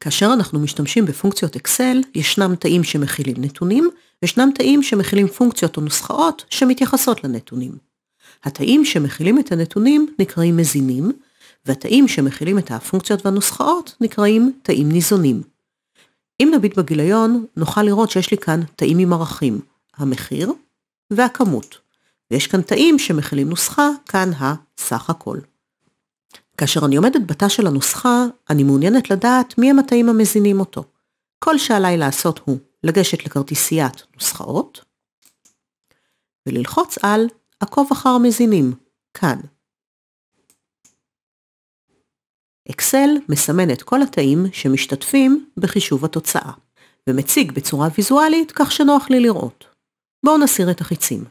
כאשר אנחנו משתמשים בפונקציות אקסל, ישנם תאים שמכילים נתונים, וישנם תאים שמכילים פונקציות או נוסחאות שמתייחסות לנתונים. התאים שמכילים את הנתונים נקראים מזינים, והתאים שמכילים את הפונקציות והנוסחאות נקראים תאים ניזונים. אם נביט בגיליון, נוכל לראות שיש לי כאן תאים עם ערכים, המחיר והכמות, ויש כאן תאים שמכילים נוסחה, כאן הסך הכל. כאשר אני עומדת בתא של הנוסחה, אני מעוניינת לדעת מי הם התאים המזינים אותו. כל שעליי לעשות הוא לגשת לכרטיסיית נוסחאות, וללחוץ על עקוב אחר מזינים, כאן. אקסל מסמן את כל התאים שמשתתפים בחישוב התוצאה, ומציג בצורה ויזואלית כך שנוח לי לראות. בואו נסיר את החיצים.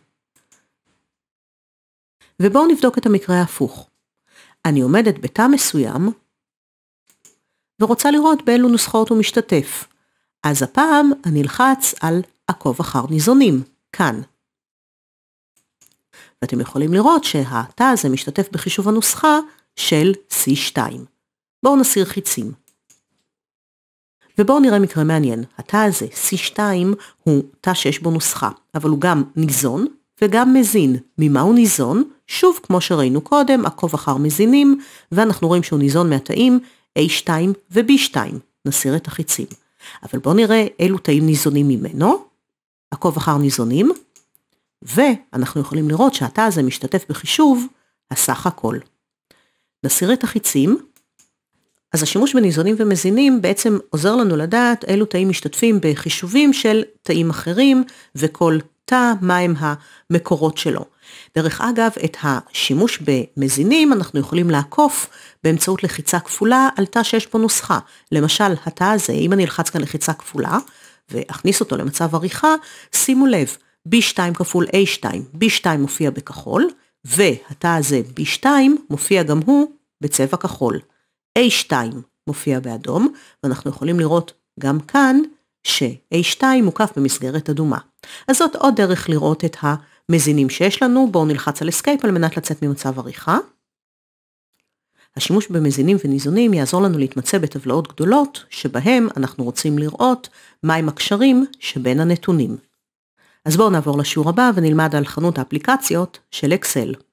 ובואו נבדוק את המקרה ההפוך. אני עומדת בתא מסוים ורוצה לראות באילו נוסחאות הוא משתתף. אז הפעם אני אלחץ על עקוב אחר ניזונים, כאן. ואתם יכולים לראות שהתא הזה משתתף בחישוב הנוסחה של C2. בואו נסיר חיצים. ובואו נראה מקרה מעניין. התא הזה, C2, הוא תא שיש בו נוסחה, אבל הוא גם ניזון וגם מזין. ממה הוא ניזון? שוב, כמו שראינו קודם, עקוב אחר מזינים, ואנחנו רואים שהוא ניזון מהתאים A2 ו-B2, נסיר את החיצים. אבל בואו נראה אילו תאים ניזונים ממנו, עקוב אחר ניזונים, ואנחנו יכולים לראות שהתא הזה משתתף בחישוב הסך הכל. נסיר את החיצים, אז השימוש בניזונים ומזינים בעצם עוזר לנו לדעת אילו תאים משתתפים בחישובים של תאים אחרים וכל תא, מהם המקורות שלו. דרך אגב, את השימוש במזינים אנחנו יכולים לעקוף באמצעות לחיצה כפולה על תא שיש בו נוסחה. למשל, התא הזה, אם אני אלחץ כאן לחיצה כפולה ואכניס אותו למצב עריכה, שימו לב, B2 כפול A2, B2 מופיע בכחול, והתא הזה B2 מופיע גם הוא בצבע כחול. A2 מופיע באדום, ואנחנו יכולים לראות גם כאן ש-A2 מוקף במסגרת אדומה. אז זאת עוד דרך לראות את המזינים שיש לנו, בואו נלחץ על אסקייפ על מנת לצאת ממצב עריכה. השימוש במזינים וניזונים יעזור לנו להתמצא בטבלאות גדולות, שבהם אנחנו רוצים לראות מהם הקשרים שבין הנתונים. אז בואו נעבור לשיעור הבא ונלמד על חנות האפליקציות של אקסל.